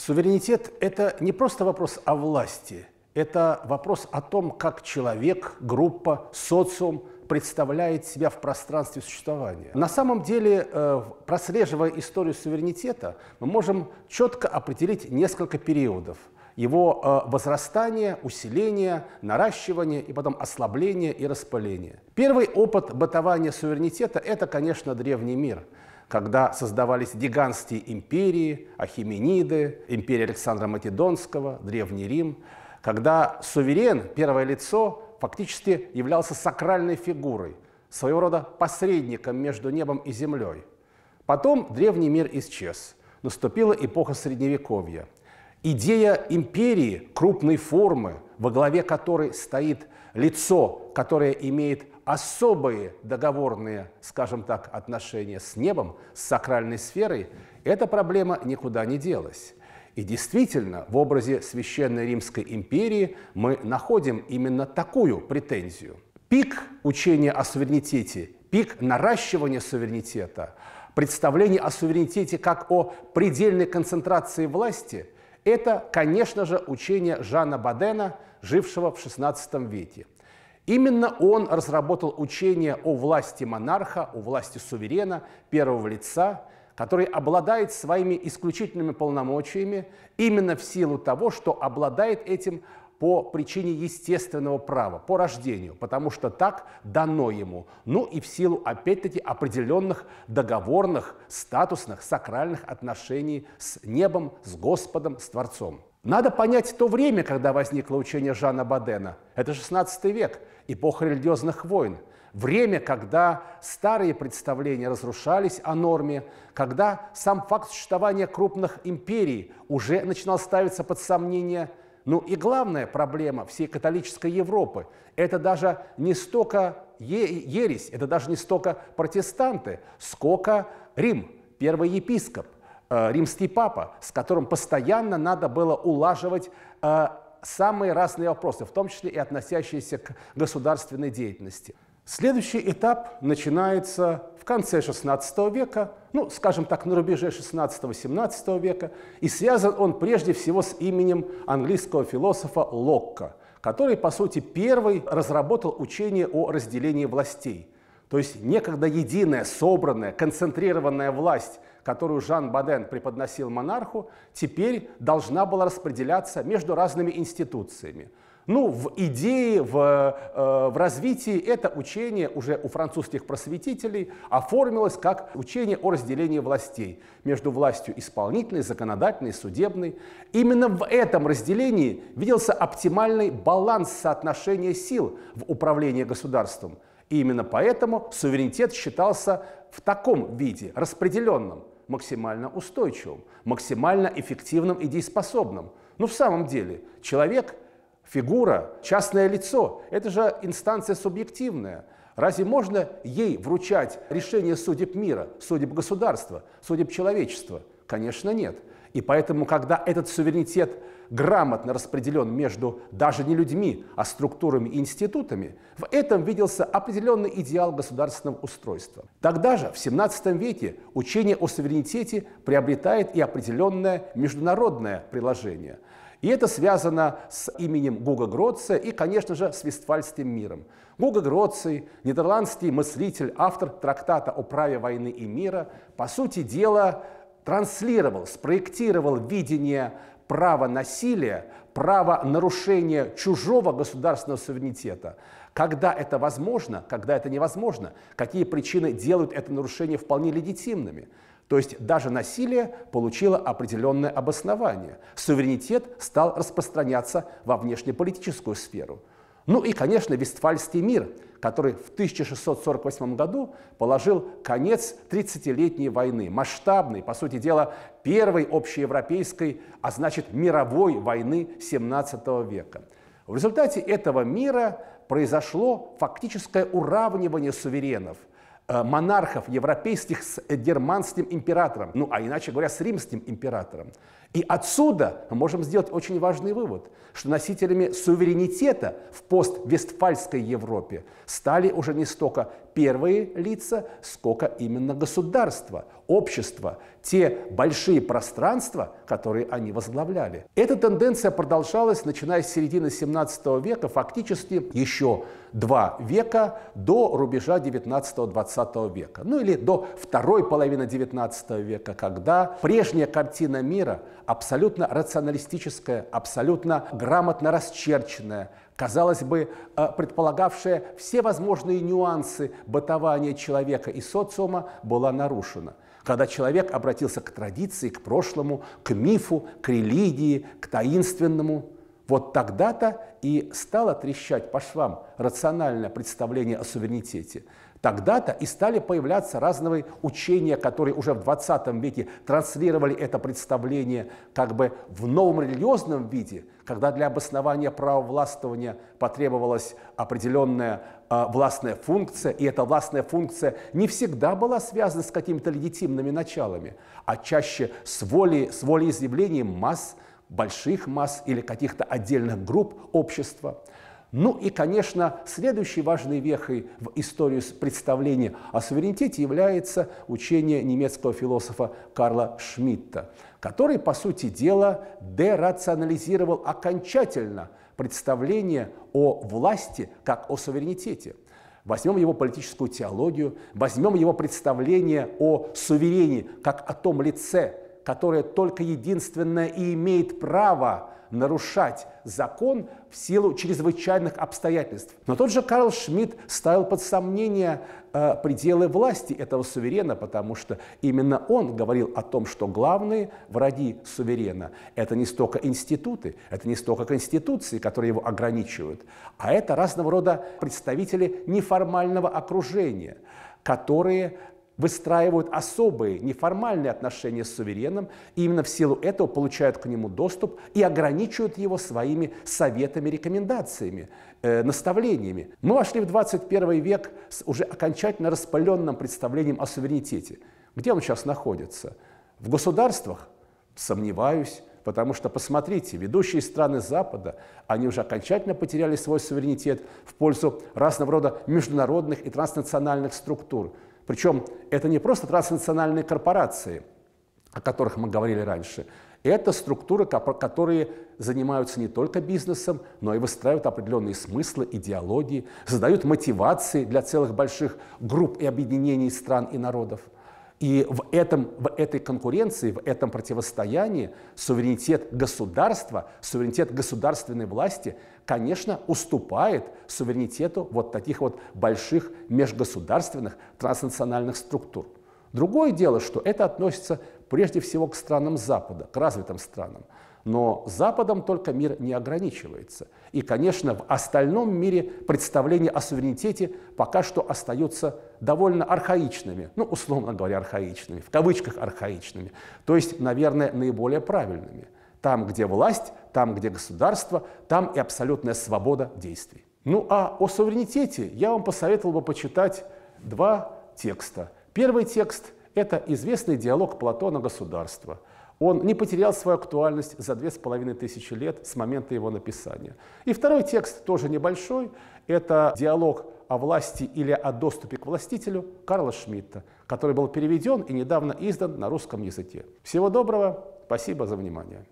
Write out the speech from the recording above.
Суверенитет – это не просто вопрос о власти, это вопрос о том, как человек, группа, социум представляет себя в пространстве существования. На самом деле, э, прослеживая историю суверенитета, мы можем четко определить несколько периодов его э, возрастания, усиления, наращивания и потом ослабления и распыления. Первый опыт бытования суверенитета – это, конечно, древний мир – когда создавались гигантские империи, Ахимениды, империя Александра Македонского, Древний Рим, когда суверен, первое лицо, фактически являлся сакральной фигурой, своего рода посредником между небом и землей. Потом древний мир исчез, наступила эпоха Средневековья – Идея империи крупной формы, во главе которой стоит лицо, которое имеет особые договорные, скажем так, отношения с небом, с сакральной сферой, эта проблема никуда не делась. И действительно, в образе Священной Римской империи мы находим именно такую претензию. Пик учения о суверенитете, пик наращивания суверенитета, представление о суверенитете как о предельной концентрации власти – это, конечно же, учение Жана Бадена, жившего в XVI веке. Именно он разработал учение о власти монарха, о власти суверена, первого лица, который обладает своими исключительными полномочиями именно в силу того, что обладает этим по причине естественного права, по рождению, потому что так дано ему. Ну и в силу, опять-таки, определенных договорных, статусных, сакральных отношений с небом, с Господом, с Творцом. Надо понять то время, когда возникло учение Жана Бадена. Это 16 век, эпоха религиозных войн. Время, когда старые представления разрушались о норме, когда сам факт существования крупных империй уже начинал ставиться под сомнение – ну и главная проблема всей католической Европы – это даже не столько ересь, это даже не столько протестанты, сколько Рим, первый епископ, э, римский папа, с которым постоянно надо было улаживать э, самые разные вопросы, в том числе и относящиеся к государственной деятельности. Следующий этап начинается в конце XVI века, ну, скажем так, на рубеже XVI-XVII века, и связан он прежде всего с именем английского философа Локка, который, по сути, первый разработал учение о разделении властей. То есть некогда единая, собранная, концентрированная власть, которую Жан Баден преподносил монарху, теперь должна была распределяться между разными институциями – ну, в идее, в, э, в развитии это учение уже у французских просветителей оформилось как учение о разделении властей между властью исполнительной, законодательной, судебной. Именно в этом разделении виделся оптимальный баланс соотношения сил в управлении государством. И именно поэтому суверенитет считался в таком виде, распределенным, максимально устойчивым, максимально эффективным и дееспособным. Но в самом деле человек – фигура, частное лицо. Это же инстанция субъективная. Разве можно ей вручать решение судеб мира, судеб государства, судеб человечества? Конечно, нет. И поэтому, когда этот суверенитет грамотно распределен между даже не людьми, а структурами и институтами, в этом виделся определенный идеал государственного устройства. Тогда же, в XVII веке, учение о суверенитете приобретает и определенное международное приложение – и это связано с именем Гуга Гроция и, конечно же, с Вестфальским миром. Гуга Гроций, нидерландский мыслитель, автор трактата о праве войны и мира, по сути дела, транслировал, спроектировал видение права насилия, право нарушения чужого государственного суверенитета. Когда это возможно, когда это невозможно, какие причины делают это нарушение вполне легитимными. То есть даже насилие получило определенное обоснование. Суверенитет стал распространяться во внешнеполитическую сферу. Ну и, конечно, Вестфальский мир, который в 1648 году положил конец 30-летней войны, масштабной, по сути дела, первой общеевропейской, а значит, мировой войны XVII века. В результате этого мира произошло фактическое уравнивание суверенов – Э, монархов европейских с германским императором, ну а иначе говоря, с римским императором. И отсюда мы можем сделать очень важный вывод, что носителями суверенитета в поствестфальской Европе стали уже не столько первые лица, сколько именно государства, общества, те большие пространства, которые они возглавляли. Эта тенденция продолжалась, начиная с середины 17 века, фактически еще два века до рубежа 19-20 века, ну или до второй половины 19 века, когда прежняя картина мира, абсолютно рационалистическая, абсолютно грамотно расчерченная, казалось бы, э, предполагавшая все возможные нюансы бытования человека и социума, была нарушена, когда человек обратился к традиции, к прошлому, к мифу, к религии, к таинственному. Вот тогда-то и стало трещать по швам рациональное представление о суверенитете. Тогда-то и стали появляться разные учения, которые уже в 20 веке транслировали это представление как бы в новом религиозном виде, когда для обоснования права властвования потребовалась определенная э, властная функция, и эта властная функция не всегда была связана с какими-то легитимными началами, а чаще с, волей, с волеизъявлением масс, больших масс или каких-то отдельных групп общества – ну и, конечно, следующей важной вехой в историю представления о суверенитете является учение немецкого философа Карла Шмидта, который, по сути дела, дерационализировал окончательно представление о власти как о суверенитете. Возьмем его политическую теологию, возьмем его представление о суверене как о том лице, которое только единственное и имеет право нарушать закон в силу чрезвычайных обстоятельств. Но тот же Карл Шмидт ставил под сомнение э, пределы власти этого суверена, потому что именно он говорил о том, что главные враги суверена – это не столько институты, это не столько конституции, которые его ограничивают, а это разного рода представители неформального окружения, которые выстраивают особые неформальные отношения с сувереном, и именно в силу этого получают к нему доступ и ограничивают его своими советами, рекомендациями, э, наставлениями. Мы вошли в 21 век с уже окончательно распыленным представлением о суверенитете. Где он сейчас находится? В государствах? Сомневаюсь. Потому что, посмотрите, ведущие страны Запада, они уже окончательно потеряли свой суверенитет в пользу разного рода международных и транснациональных структур. Причем это не просто транснациональные корпорации, о которых мы говорили раньше. Это структуры, которые занимаются не только бизнесом, но и выстраивают определенные смыслы, идеологии, задают мотивации для целых больших групп и объединений стран и народов – и в, этом, в этой конкуренции, в этом противостоянии суверенитет государства, суверенитет государственной власти, конечно, уступает суверенитету вот таких вот больших межгосударственных транснациональных структур. Другое дело, что это относится прежде всего к странам Запада, к развитым странам. Но Западом только мир не ограничивается. И, конечно, в остальном мире представления о суверенитете пока что остаются довольно архаичными, ну, условно говоря, архаичными, в кавычках архаичными, то есть, наверное, наиболее правильными. Там, где власть, там, где государство, там и абсолютная свобода действий. Ну а о суверенитете я вам посоветовал бы почитать два текста. Первый текст – это известный диалог Платона «Государство». Он не потерял свою актуальность за две с половиной тысячи лет с момента его написания. И второй текст, тоже небольшой, это диалог о власти или о доступе к властителю Карла Шмидта, который был переведен и недавно издан на русском языке. Всего доброго, спасибо за внимание.